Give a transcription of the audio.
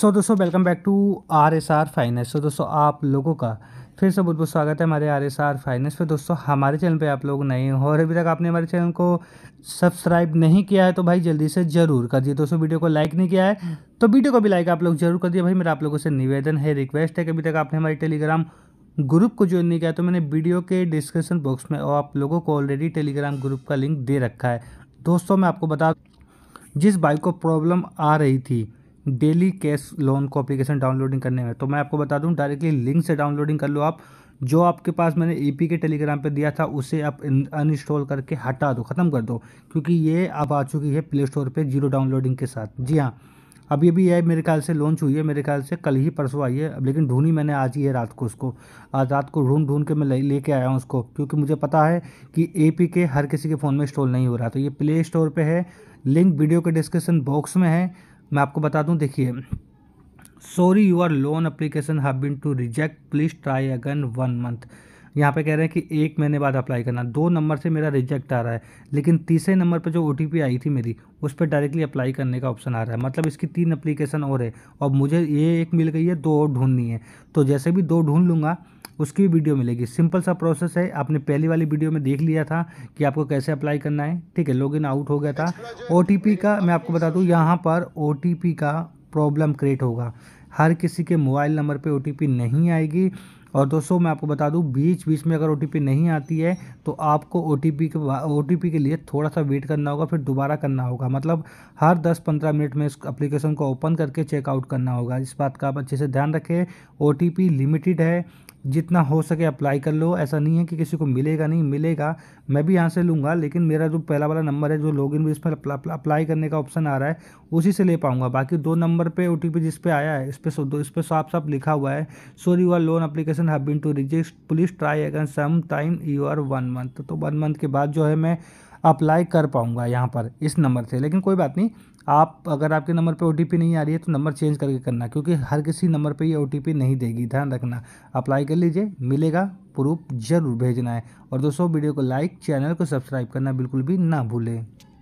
सो so, दोस्तों welcome back to R S R finance so दोस्तों आप लोगों का फिर से बहुत बहुत स्वागत है हमारे आर एस आर फाइनेंस पे दोस्तों हमारे चैनल पे आप लोग नए हो और अभी तक आपने हमारे चैनल को सब्सक्राइब नहीं किया है तो भाई जल्दी से ज़रूर कर दिए दोस्तों वीडियो को लाइक नहीं किया है तो वीडियो को भी लाइक आप लोग जरूर कर दिए भाई मेरा आप लोगों से निवेदन है रिक्वेस्ट है कि अभी तक आपने हमारे टेलीग्राम ग्रुप को ज्वाइन नहीं किया तो मैंने वीडियो के डिस्क्रिप्शन बॉक्स में आप लोगों को ऑलरेडी टेलीग्राम ग्रुप का लिंक दे रखा है दोस्तों मैं आपको बता जिस बाइक को प्रॉब्लम आ रही थी डेली कैश लोन को अप्लीकेशन डाउनलोडिंग करने में तो मैं आपको बता दूं डायरेक्टली लिंक से डाउनलोडिंग कर लो आप जो आपके पास मैंने ईपी e के टेलीग्राम पे दिया था उसे आप अनइंस्टॉल करके हटा दो ख़त्म कर दो क्योंकि ये अब आ चुकी है प्ले स्टोर पर जीरो डाउनलोडिंग के साथ जी हाँ अभी अभी यह मेरे ख्याल से लॉन्च हुई है मेरे ख्याल से कल ही परसों आई है लेकिन ढूंढी मैंने आज ही है रात को उसको आज रात को ढूंढ ढूंढ के मैं लेके आया हूँ उसको क्योंकि मुझे पता है कि ए e पी के हर किसी के फ़ोन में इंस्टॉल नहीं हो रहा तो ये प्ले स्टोर पर है लिंक वीडियो के डिस्क्रिप्शन बॉक्स में है मैं आपको बता दूं देखिए sorry your loan application have been to reject please try again one month यहाँ पे कह रहे हैं कि एक महीने बाद अप्लाई करना दो नंबर से मेरा रिजेक्ट आ रहा है लेकिन तीसरे नंबर पर जो ओ आई थी मेरी उस पर डायरेक्टली अप्लाई करने का ऑप्शन आ रहा है मतलब इसकी तीन अप्लीकेशन और है और मुझे ये एक मिल गई है दो और ढूंढनी है तो जैसे भी दो ढूंढ लूँगा उसकी भी वीडियो मिलेगी सिंपल सा प्रोसेस है आपने पहली वाली वीडियो में देख लिया था कि आपको कैसे अप्लाई करना है ठीक है लॉगिन आउट हो गया था ओ का मैं आपको बता दूँ यहाँ पर ओ का प्रॉब्लम क्रिएट होगा हर किसी के मोबाइल नंबर पे ओ नहीं आएगी और दोस्तों मैं आपको बता दूं बीच बीच में अगर ओ नहीं आती है तो आपको ओ के ओ के लिए थोड़ा सा वेट करना होगा फिर दोबारा करना होगा मतलब हर 10-15 मिनट में इस एप्लीकेशन को ओपन करके चेकआउट करना होगा इस बात का आप अच्छे से ध्यान रखें ओ लिमिटेड है जितना हो सके अप्लाई कर लो ऐसा नहीं है कि किसी को मिलेगा नहीं मिलेगा मैं भी यहाँ से लूँगा लेकिन मेरा जो पहला वाला नंबर है जो लॉगिन भी इस पर अप्लाई करने का ऑप्शन आ रहा है उसी से ले पाऊँगा बाकी दो नंबर पे ओ जिस पे आया है इस पर इस पर साफ साफ लिखा हुआ है sorry your loan application have been to reject please try again some time you are one month तो वन तो मंथ के बाद जो है मैं अप्लाई कर पाऊँगा यहाँ पर इस नंबर से लेकिन कोई बात नहीं आप अगर आपके नंबर पे ओ नहीं आ रही है तो नंबर चेंज करके करना क्योंकि हर किसी नंबर पे ये ओ नहीं देगी ध्यान रखना अप्लाई कर लीजिए मिलेगा प्रूफ ज़रूर भेजना है और दोस्तों वीडियो को लाइक चैनल को सब्सक्राइब करना बिल्कुल भी ना भूलें